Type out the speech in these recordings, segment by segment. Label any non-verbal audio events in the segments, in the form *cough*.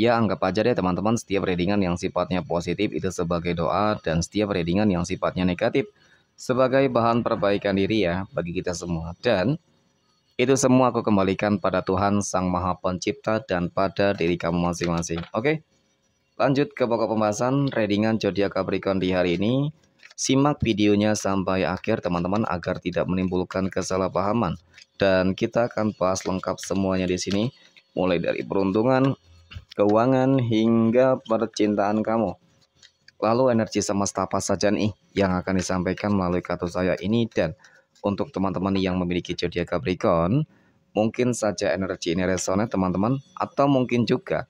Ya anggap aja deh teman-teman setiap readingan yang sifatnya positif itu sebagai doa dan setiap readingan yang sifatnya negatif sebagai bahan perbaikan diri ya bagi kita semua. Dan itu semua aku kembalikan pada Tuhan Sang Maha Pencipta dan pada diri kamu masing-masing. Oke, lanjut ke pokok pembahasan readingan zodiak Capricorn di hari ini. Simak videonya sampai akhir teman-teman agar tidak menimbulkan kesalahpahaman. Dan kita akan bahas lengkap semuanya di sini, mulai dari peruntungan, keuangan, hingga percintaan kamu. Lalu energi semesta apa saja nih yang akan disampaikan melalui kartu saya ini dan untuk teman-teman yang memiliki zodiak Capricorn, mungkin saja energi ini resonan teman-teman atau mungkin juga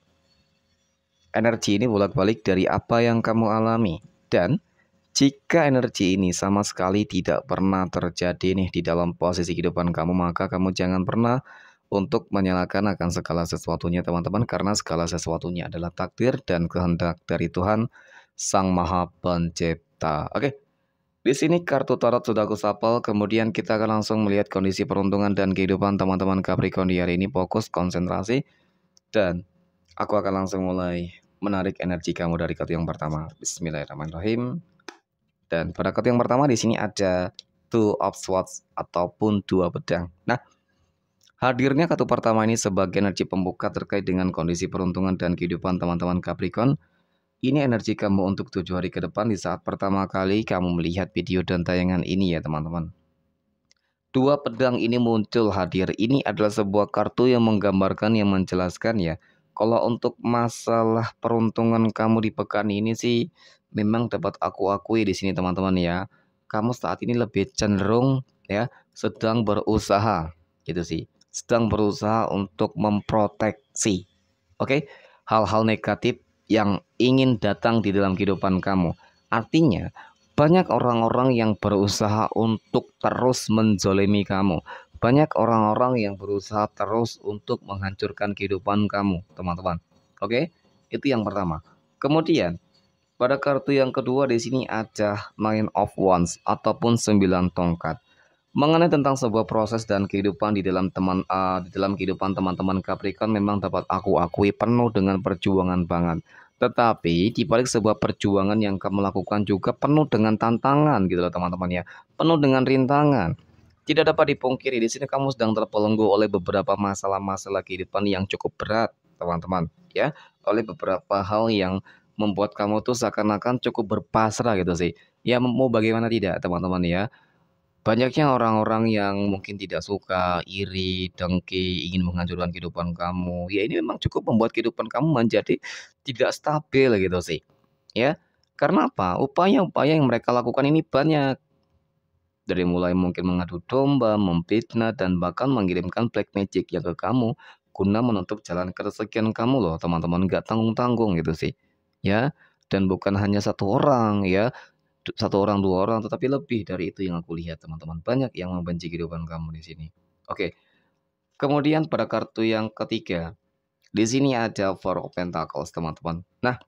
energi ini bolak-balik dari apa yang kamu alami dan jika energi ini sama sekali tidak pernah terjadi nih di dalam posisi kehidupan kamu maka kamu jangan pernah untuk menyalakan akan segala sesuatunya teman-teman karena segala sesuatunya adalah takdir dan kehendak dari Tuhan Sang Maha Pencipta. Oke. Di sini kartu tarot sudah aku sapel, kemudian kita akan langsung melihat kondisi peruntungan dan kehidupan teman-teman Capricorn di hari ini. Fokus, konsentrasi, dan aku akan langsung mulai menarik energi kamu dari kartu yang pertama. Bismillahirrahmanirrahim. Dan pada kartu yang pertama di sini ada Two of Swords ataupun dua pedang. Nah, Hadirnya kartu pertama ini sebagai energi pembuka terkait dengan kondisi peruntungan dan kehidupan teman-teman Capricorn. Ini energi kamu untuk tujuh hari ke depan di saat pertama kali kamu melihat video dan tayangan ini ya teman-teman. Dua pedang ini muncul hadir. Ini adalah sebuah kartu yang menggambarkan yang menjelaskan ya. Kalau untuk masalah peruntungan kamu di pekan ini sih memang dapat aku akui di sini teman-teman ya. Kamu saat ini lebih cenderung ya sedang berusaha gitu sih sedang berusaha untuk memproteksi. Oke, okay? hal-hal negatif yang ingin datang di dalam kehidupan kamu. Artinya, banyak orang-orang yang berusaha untuk terus menzolimi kamu. Banyak orang-orang yang berusaha terus untuk menghancurkan kehidupan kamu, teman-teman. Oke, okay? itu yang pertama. Kemudian, pada kartu yang kedua di sini ada Nine of Wands ataupun sembilan tongkat. Mengenai tentang sebuah proses dan kehidupan di dalam teman uh, di dalam kehidupan teman-teman Capricorn memang dapat aku akui penuh dengan perjuangan banget. Tetapi di balik sebuah perjuangan yang kamu lakukan juga penuh dengan tantangan gitu loh teman-teman ya. Penuh dengan rintangan. Tidak dapat dipungkiri di sini kamu sedang terpelenggu oleh beberapa masalah-masalah kehidupan yang cukup berat, teman-teman ya. Oleh beberapa hal yang membuat kamu tuh seakan-akan cukup berpasrah gitu sih. Ya mau bagaimana tidak, teman-teman ya Banyaknya orang-orang yang mungkin tidak suka, iri, dengki, ingin menghancurkan kehidupan kamu. Ya ini memang cukup membuat kehidupan kamu menjadi tidak stabil gitu sih. Ya. Karena apa? Upaya-upaya yang mereka lakukan ini banyak. Dari mulai mungkin mengadu domba, memfitnah dan bahkan mengirimkan black magic yang ke kamu guna menutup jalan kesekian kamu loh, teman-teman. Gak tanggung-tanggung gitu sih. Ya. Dan bukan hanya satu orang ya, satu orang dua orang tetapi lebih dari itu yang aku lihat teman-teman banyak yang membenci kehidupan kamu di sini oke kemudian pada kartu yang ketiga di sini ada Four of Pentacles teman-teman nah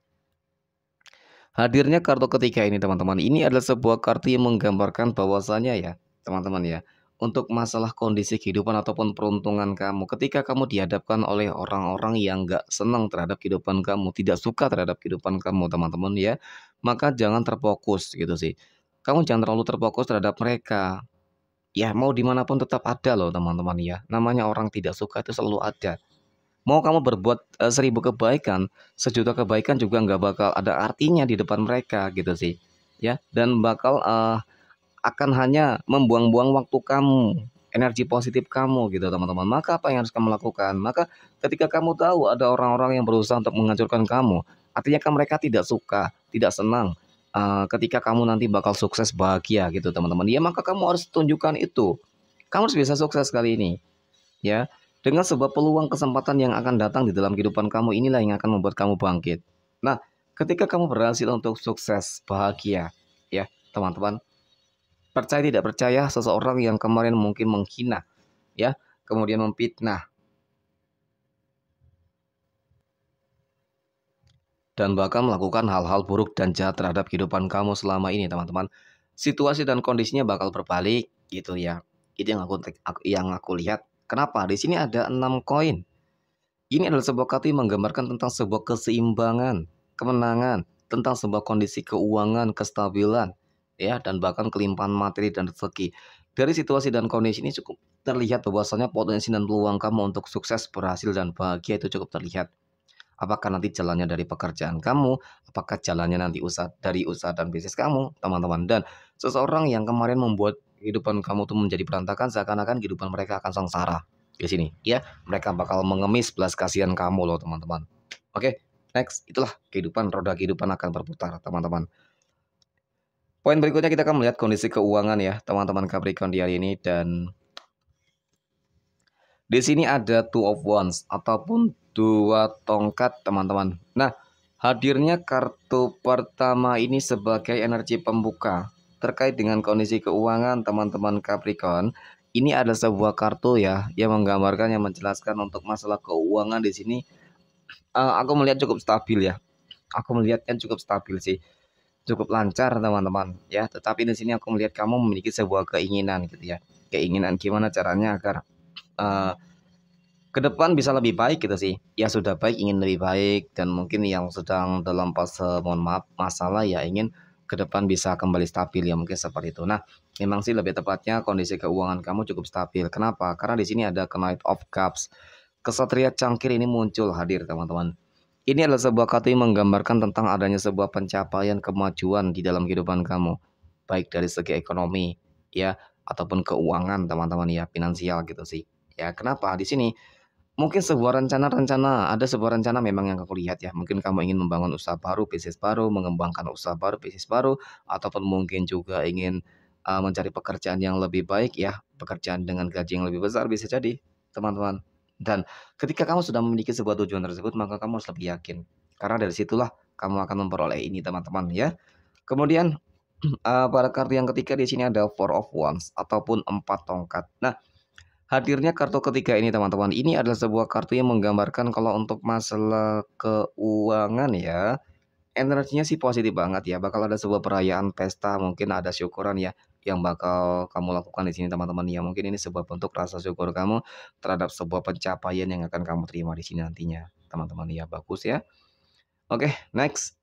hadirnya kartu ketiga ini teman-teman ini adalah sebuah kartu yang menggambarkan bahwasanya ya teman-teman ya untuk masalah kondisi kehidupan ataupun peruntungan kamu. Ketika kamu dihadapkan oleh orang-orang yang nggak senang terhadap kehidupan kamu, tidak suka terhadap kehidupan kamu, teman-teman ya, maka jangan terfokus gitu sih. Kamu jangan terlalu terfokus terhadap mereka. Ya mau dimanapun tetap ada loh teman-teman ya. Namanya orang tidak suka itu selalu ada. Mau kamu berbuat uh, seribu kebaikan, sejuta kebaikan juga nggak bakal ada artinya di depan mereka gitu sih. Ya, dan bakal uh, akan hanya membuang-buang waktu kamu, energi positif kamu gitu teman-teman. Maka apa yang harus kamu lakukan? Maka ketika kamu tahu ada orang-orang yang berusaha untuk menghancurkan kamu, artinya kan mereka tidak suka, tidak senang. Uh, ketika kamu nanti bakal sukses bahagia gitu teman-teman. Ya maka kamu harus tunjukkan itu. Kamu harus bisa sukses kali ini. Ya, dengan sebab peluang kesempatan yang akan datang di dalam kehidupan kamu inilah yang akan membuat kamu bangkit. Nah, ketika kamu berhasil untuk sukses, bahagia, ya teman-teman, percaya tidak percaya seseorang yang kemarin mungkin menghina ya kemudian memfitnah dan bahkan melakukan hal-hal buruk dan jahat terhadap kehidupan kamu selama ini teman-teman situasi dan kondisinya bakal berbalik gitu ya itu yang aku yang aku lihat kenapa di sini ada enam koin ini adalah sebuah kartu yang menggambarkan tentang sebuah keseimbangan kemenangan tentang sebuah kondisi keuangan kestabilan ya dan bahkan kelimpahan materi dan rezeki. Dari situasi dan kondisi ini cukup terlihat bahwasanya potensi dan peluang kamu untuk sukses, berhasil dan bahagia itu cukup terlihat. Apakah nanti jalannya dari pekerjaan kamu, apakah jalannya nanti usaha dari usaha dan bisnis kamu, teman-teman dan seseorang yang kemarin membuat kehidupan kamu tuh menjadi berantakan seakan-akan kehidupan mereka akan sengsara di sini ya mereka bakal mengemis belas kasihan kamu loh teman-teman oke next itulah kehidupan roda kehidupan akan berputar teman-teman Poin berikutnya kita akan melihat kondisi keuangan ya teman-teman Capricorn di hari ini dan di sini ada two of wands ataupun dua tongkat teman-teman. Nah, hadirnya kartu pertama ini sebagai energi pembuka terkait dengan kondisi keuangan teman-teman Capricorn. Ini ada sebuah kartu ya yang menggambarkan yang menjelaskan untuk masalah keuangan di sini uh, aku melihat cukup stabil ya. Aku melihatnya cukup stabil sih cukup lancar teman-teman ya tetapi di sini aku melihat kamu memiliki sebuah keinginan gitu ya keinginan gimana caranya agar uh, ke depan bisa lebih baik gitu sih ya sudah baik ingin lebih baik dan mungkin yang sedang dalam fase mohon maaf masalah ya ingin ke depan bisa kembali stabil ya mungkin seperti itu nah memang sih lebih tepatnya kondisi keuangan kamu cukup stabil kenapa karena di sini ada knight of cups kesatria cangkir ini muncul hadir teman-teman ini adalah sebuah kata yang menggambarkan tentang adanya sebuah pencapaian kemajuan di dalam kehidupan kamu, baik dari segi ekonomi, ya, ataupun keuangan, teman-teman ya, finansial gitu sih. Ya, kenapa di sini? Mungkin sebuah rencana-rencana, ada sebuah rencana memang yang aku lihat ya. Mungkin kamu ingin membangun usaha baru, bisnis baru, mengembangkan usaha baru, bisnis baru, ataupun mungkin juga ingin uh, mencari pekerjaan yang lebih baik ya, pekerjaan dengan gaji yang lebih besar bisa jadi, teman-teman. Dan ketika kamu sudah memiliki sebuah tujuan tersebut, maka kamu harus lebih yakin. Karena dari situlah kamu akan memperoleh ini, teman-teman ya. Kemudian uh, *clears throat* pada kartu yang ketiga di sini ada Four of Wands ataupun empat tongkat. Nah, hadirnya kartu ketiga ini teman-teman, ini adalah sebuah kartu yang menggambarkan kalau untuk masalah keuangan ya energinya sih positif banget ya. Bakal ada sebuah perayaan pesta, mungkin ada syukuran ya yang bakal kamu lakukan di sini teman-teman ya. Mungkin ini sebuah bentuk rasa syukur kamu terhadap sebuah pencapaian yang akan kamu terima di sini nantinya, teman-teman ya. Bagus ya. Oke, okay, next.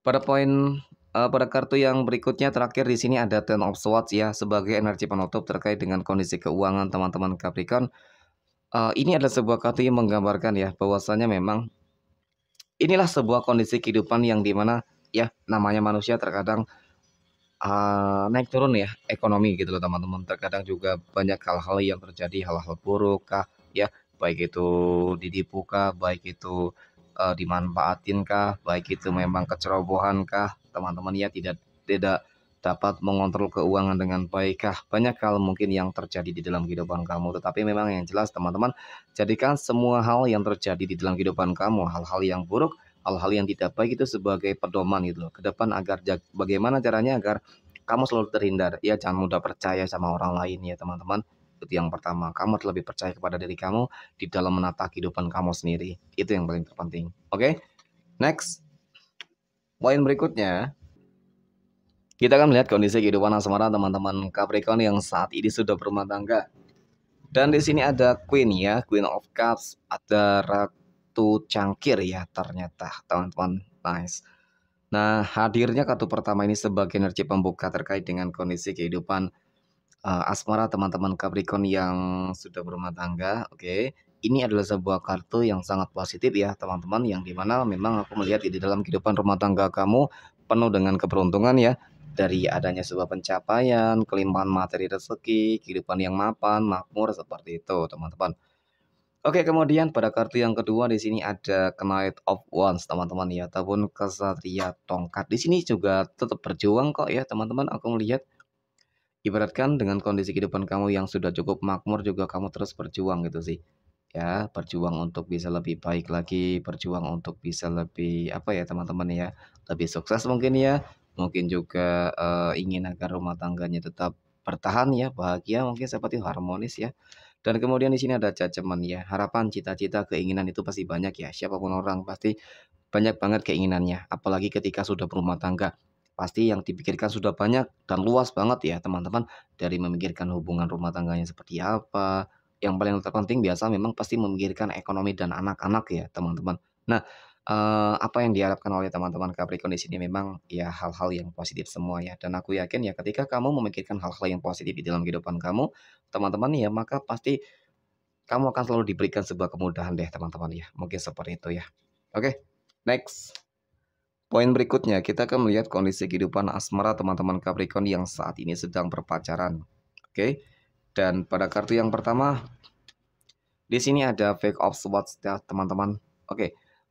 Pada poin uh, pada kartu yang berikutnya terakhir di sini ada Ten of Swords ya sebagai energi penutup terkait dengan kondisi keuangan teman-teman Capricorn. -teman uh, ini adalah sebuah kartu yang menggambarkan ya bahwasanya memang inilah sebuah kondisi kehidupan yang dimana ya namanya manusia terkadang uh, naik turun ya ekonomi gitu loh teman-teman terkadang juga banyak hal-hal yang terjadi hal-hal buruk kah ya baik itu didipu kah baik itu uh, dimanfaatin kah baik itu memang kecerobohan kah teman-teman ya tidak tidak dapat mengontrol keuangan dengan baik. banyak hal mungkin yang terjadi di dalam kehidupan kamu, tetapi memang yang jelas teman-teman, jadikan semua hal yang terjadi di dalam kehidupan kamu, hal-hal yang buruk, hal-hal yang tidak baik itu sebagai pedoman gitu loh. Ke depan agar bagaimana caranya agar kamu selalu terhindar. Ya jangan mudah percaya sama orang lain ya teman-teman. Itu yang pertama, kamu lebih percaya kepada diri kamu di dalam menata kehidupan kamu sendiri. Itu yang paling terpenting. Oke? Okay? Next. Poin berikutnya, kita akan melihat kondisi kehidupan asmara teman-teman Capricorn yang saat ini sudah berumah tangga. Dan di sini ada Queen ya, Queen of Cups, ada Ratu Cangkir ya ternyata teman-teman. Nice. Nah, hadirnya kartu pertama ini sebagai energi pembuka terkait dengan kondisi kehidupan uh, asmara teman-teman Capricorn yang sudah berumah tangga, oke. Okay. Ini adalah sebuah kartu yang sangat positif ya teman-teman yang dimana memang aku melihat di dalam kehidupan rumah tangga kamu penuh dengan keberuntungan ya dari adanya sebuah pencapaian, kelimpahan materi rezeki, kehidupan yang mapan, makmur seperti itu, teman-teman. Oke, kemudian pada kartu yang kedua di sini ada Knight of Wands, teman-teman ya, ataupun kesatria tongkat. Di sini juga tetap berjuang kok ya, teman-teman. Aku melihat ibaratkan dengan kondisi kehidupan kamu yang sudah cukup makmur juga kamu terus berjuang gitu sih. Ya, berjuang untuk bisa lebih baik lagi, berjuang untuk bisa lebih apa ya, teman-teman ya, lebih sukses mungkin ya, mungkin juga uh, ingin agar rumah tangganya tetap bertahan ya, bahagia mungkin seperti harmonis ya. Dan kemudian di sini ada cacemen ya, harapan, cita-cita, keinginan itu pasti banyak ya, siapapun orang pasti banyak banget keinginannya, apalagi ketika sudah berumah tangga. Pasti yang dipikirkan sudah banyak dan luas banget ya teman-teman, dari memikirkan hubungan rumah tangganya seperti apa, yang paling terpenting biasa memang pasti memikirkan ekonomi dan anak-anak ya teman-teman. Nah uh, apa yang diharapkan oleh teman-teman Capricorn di sini memang ya hal-hal yang positif semua ya. Dan aku yakin ya ketika kamu memikirkan hal-hal yang positif di dalam kehidupan kamu, teman-teman ya maka pasti kamu akan selalu diberikan sebuah kemudahan deh teman-teman ya. Mungkin seperti itu ya. Oke, okay, next. Poin berikutnya, kita akan melihat kondisi kehidupan asmara teman-teman Capricorn yang saat ini sedang berpacaran. Oke, okay? dan pada kartu yang pertama, di sini ada fake of swords ya teman-teman. Oke, okay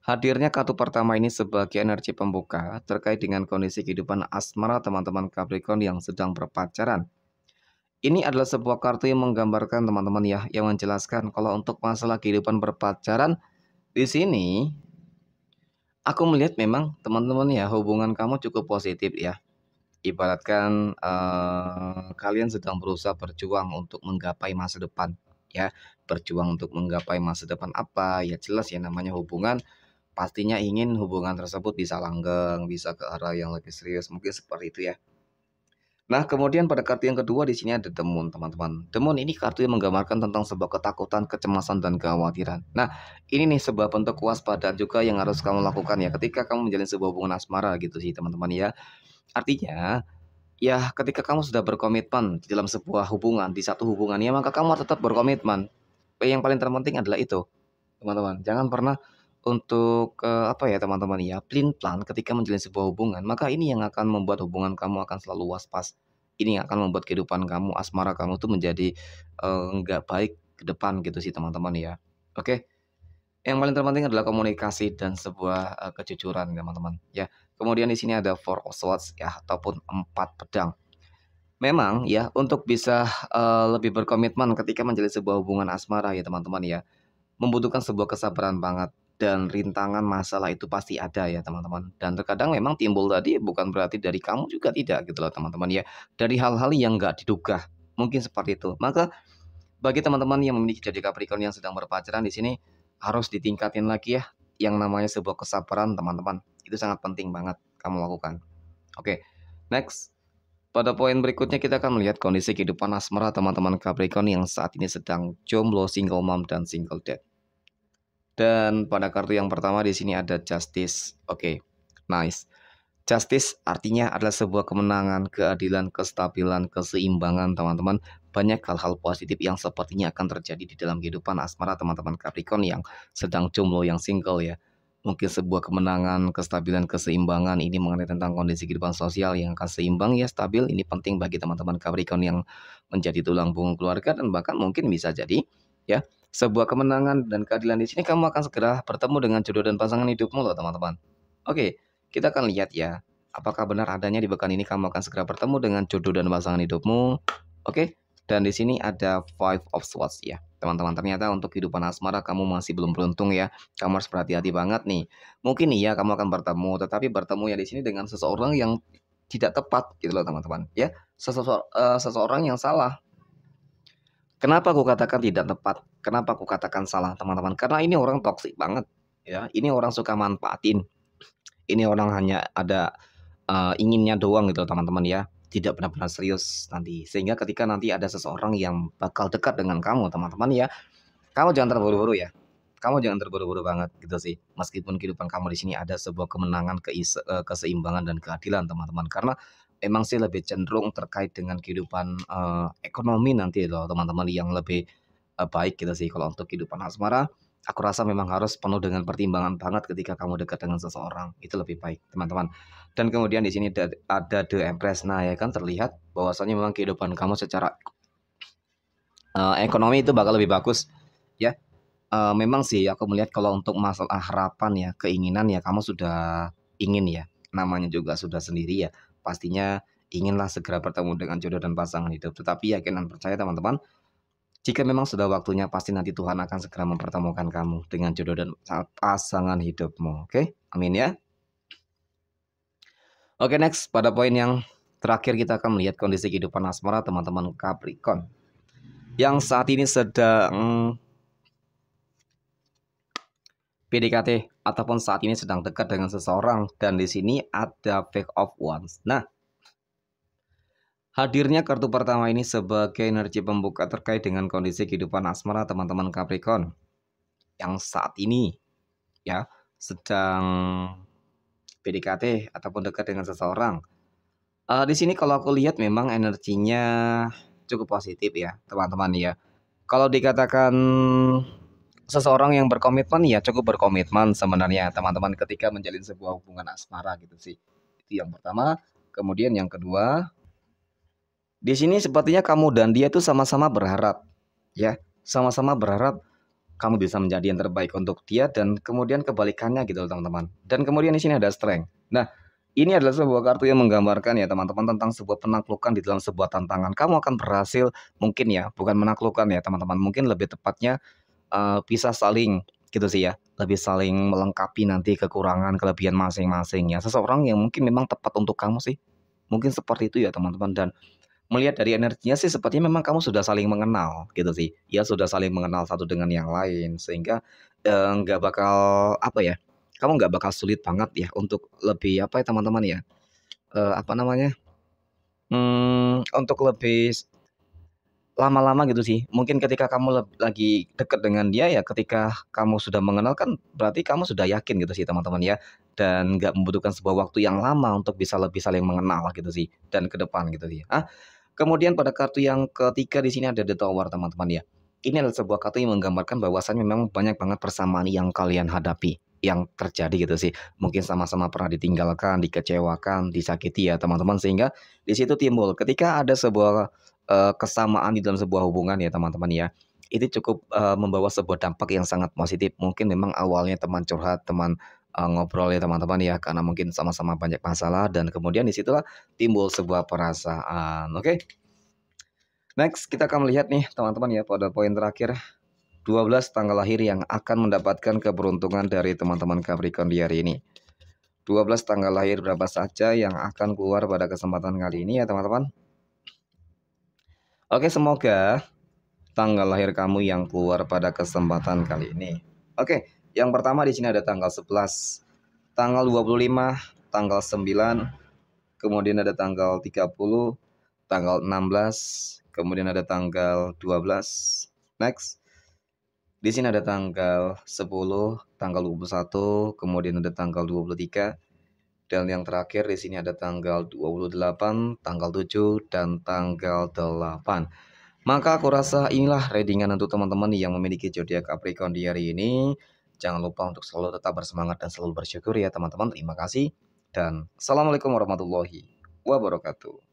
Hadirnya kartu pertama ini sebagai energi pembuka terkait dengan kondisi kehidupan asmara teman-teman Capricorn yang sedang berpacaran. Ini adalah sebuah kartu yang menggambarkan teman-teman ya, yang menjelaskan kalau untuk masalah kehidupan berpacaran di sini aku melihat memang teman-teman ya hubungan kamu cukup positif ya. Ibaratkan eh, kalian sedang berusaha berjuang untuk menggapai masa depan ya, berjuang untuk menggapai masa depan apa ya jelas ya namanya hubungan pastinya ingin hubungan tersebut bisa langgeng, bisa ke arah yang lebih serius, mungkin seperti itu ya. Nah, kemudian pada kartu yang kedua di sini ada temuan, teman-teman. Temuan ini kartu yang menggambarkan tentang sebuah ketakutan, kecemasan, dan kekhawatiran. Nah, ini nih sebuah bentuk kewaspadaan juga yang harus kamu lakukan ya ketika kamu menjalin sebuah hubungan asmara gitu sih, teman-teman ya. Artinya, ya ketika kamu sudah berkomitmen di dalam sebuah hubungan, di satu hubungan ya, maka kamu tetap berkomitmen. Yang paling terpenting adalah itu, teman-teman. Jangan pernah untuk uh, apa ya teman-teman ya plan plan ketika menjalin sebuah hubungan maka ini yang akan membuat hubungan kamu akan selalu was pas ini yang akan membuat kehidupan kamu asmara kamu tuh menjadi eh, nggak uh, baik ke depan gitu sih teman-teman ya oke okay? yang paling terpenting adalah komunikasi dan sebuah uh, kejujuran teman-teman ya kemudian di sini ada four of swords ya ataupun empat pedang memang ya untuk bisa uh, lebih berkomitmen ketika menjalin sebuah hubungan asmara ya teman-teman ya membutuhkan sebuah kesabaran banget dan rintangan masalah itu pasti ada ya teman-teman. Dan terkadang memang timbul tadi bukan berarti dari kamu juga tidak gitu loh teman-teman ya. Dari hal-hal yang nggak diduga mungkin seperti itu. Maka bagi teman-teman yang memiliki jadi Capricorn yang sedang berpacaran di sini harus ditingkatin lagi ya yang namanya sebuah kesabaran teman-teman. Itu sangat penting banget kamu lakukan. Oke, next. Pada poin berikutnya kita akan melihat kondisi kehidupan asmara teman-teman Capricorn yang saat ini sedang jomblo, single mom, dan single dad. Dan pada kartu yang pertama di sini ada Justice. Oke, okay, nice. Justice artinya adalah sebuah kemenangan, keadilan, kestabilan, keseimbangan, teman-teman. Banyak hal-hal positif yang sepertinya akan terjadi di dalam kehidupan asmara teman-teman Capricorn yang sedang jomblo, yang single ya. Mungkin sebuah kemenangan, kestabilan, keseimbangan ini mengenai tentang kondisi kehidupan sosial yang akan seimbang ya stabil. Ini penting bagi teman-teman Capricorn yang menjadi tulang punggung keluarga dan bahkan mungkin bisa jadi ya sebuah kemenangan dan keadilan di sini kamu akan segera bertemu dengan jodoh dan pasangan hidupmu loh teman-teman. Oke, kita akan lihat ya. Apakah benar adanya di pekan ini kamu akan segera bertemu dengan jodoh dan pasangan hidupmu? Oke, dan di sini ada Five of Swords ya. Teman-teman, ternyata untuk kehidupan asmara kamu masih belum beruntung ya. Kamu harus berhati-hati banget nih. Mungkin iya kamu akan bertemu, tetapi bertemu ya di sini dengan seseorang yang tidak tepat gitu loh teman-teman ya. uh, seseorang yang salah Kenapa aku katakan tidak tepat? Kenapa aku katakan salah, teman-teman? Karena ini orang toksik banget, ya. Ini orang suka manfaatin. Ini orang hanya ada uh, inginnya doang gitu, teman-teman ya. Tidak benar-benar serius nanti. Sehingga ketika nanti ada seseorang yang bakal dekat dengan kamu, teman-teman ya, kamu jangan terburu-buru ya. Kamu jangan terburu-buru banget gitu sih. Meskipun kehidupan kamu di sini ada sebuah kemenangan, keise, eh, keseimbangan dan keadilan, teman-teman. Karena emang sih lebih cenderung terkait dengan kehidupan uh, ekonomi nanti loh teman-teman yang lebih uh, baik gitu sih kalau untuk kehidupan asmara aku rasa memang harus penuh dengan pertimbangan banget ketika kamu dekat dengan seseorang itu lebih baik teman-teman dan kemudian di sini ada the empress nah ya kan terlihat bahwasanya memang kehidupan kamu secara uh, ekonomi itu bakal lebih bagus ya uh, memang sih aku melihat kalau untuk masalah harapan ya keinginan ya kamu sudah ingin ya namanya juga sudah sendiri ya pastinya inginlah segera bertemu dengan jodoh dan pasangan hidup. Tetapi yakin dan percaya teman-teman, jika memang sudah waktunya pasti nanti Tuhan akan segera mempertemukan kamu dengan jodoh dan pasangan hidupmu. Oke, okay? amin ya. Oke okay, next, pada poin yang terakhir kita akan melihat kondisi kehidupan asmara teman-teman Capricorn. Yang saat ini sedang PDKT ataupun saat ini sedang dekat dengan seseorang dan di sini ada back of ones. Nah, hadirnya kartu pertama ini sebagai energi pembuka terkait dengan kondisi kehidupan asmara teman-teman Capricorn yang saat ini ya sedang PDKT ataupun dekat dengan seseorang. Uh, di sini kalau aku lihat memang energinya cukup positif ya teman-teman ya. Kalau dikatakan seseorang yang berkomitmen ya cukup berkomitmen sebenarnya teman-teman ketika menjalin sebuah hubungan asmara gitu sih. Itu yang pertama. Kemudian yang kedua, di sini sepertinya kamu dan dia tuh sama-sama berharap ya, sama-sama berharap kamu bisa menjadi yang terbaik untuk dia dan kemudian kebalikannya gitu loh teman-teman. Dan kemudian di sini ada strength. Nah, ini adalah sebuah kartu yang menggambarkan ya teman-teman tentang sebuah penaklukan di dalam sebuah tantangan. Kamu akan berhasil mungkin ya, bukan menaklukkan ya teman-teman. Mungkin lebih tepatnya uh, bisa saling gitu sih ya lebih saling melengkapi nanti kekurangan kelebihan masing-masing ya seseorang yang mungkin memang tepat untuk kamu sih mungkin seperti itu ya teman-teman dan melihat dari energinya sih sepertinya memang kamu sudah saling mengenal gitu sih ya sudah saling mengenal satu dengan yang lain sehingga eh, nggak eh, bakal apa ya kamu nggak bakal sulit banget ya untuk lebih apa ya teman-teman ya eh, apa namanya hmm, untuk lebih lama-lama gitu sih. Mungkin ketika kamu lagi dekat dengan dia ya ketika kamu sudah mengenal kan berarti kamu sudah yakin gitu sih teman-teman ya. Dan nggak membutuhkan sebuah waktu yang lama untuk bisa lebih saling mengenal gitu sih. Dan ke depan gitu sih. Ah, kemudian pada kartu yang ketiga di sini ada The Tower teman-teman ya. Ini adalah sebuah kartu yang menggambarkan bahwasannya memang banyak banget persamaan yang kalian hadapi yang terjadi gitu sih. Mungkin sama-sama pernah ditinggalkan, dikecewakan, disakiti ya teman-teman sehingga di situ timbul ketika ada sebuah uh, kesamaan di dalam sebuah hubungan ya teman-teman ya itu cukup uh, membawa sebuah dampak yang sangat positif. Mungkin memang awalnya teman curhat, teman uh, ngobrol ya teman-teman ya, karena mungkin sama-sama banyak masalah dan kemudian disitulah timbul sebuah perasaan. Oke, okay? next kita akan melihat nih teman-teman ya pada poin terakhir 12 tanggal lahir yang akan mendapatkan keberuntungan dari teman-teman Capricorn di hari ini. 12 tanggal lahir berapa saja yang akan keluar pada kesempatan kali ini ya teman-teman. Oke, semoga tanggal lahir kamu yang keluar pada kesempatan kali ini. Oke, yang pertama di sini ada tanggal 11, tanggal 25, tanggal 9, kemudian ada tanggal 30, tanggal 16, kemudian ada tanggal 12. Next. Di sini ada tanggal 10, tanggal 21, kemudian ada tanggal 23, dan yang terakhir di sini ada tanggal 28, tanggal 7, dan tanggal 8. Maka aku rasa inilah readingan untuk teman-teman yang memiliki zodiak Capricorn di hari ini. Jangan lupa untuk selalu tetap bersemangat dan selalu bersyukur ya teman-teman. Terima kasih dan Assalamualaikum warahmatullahi wabarakatuh.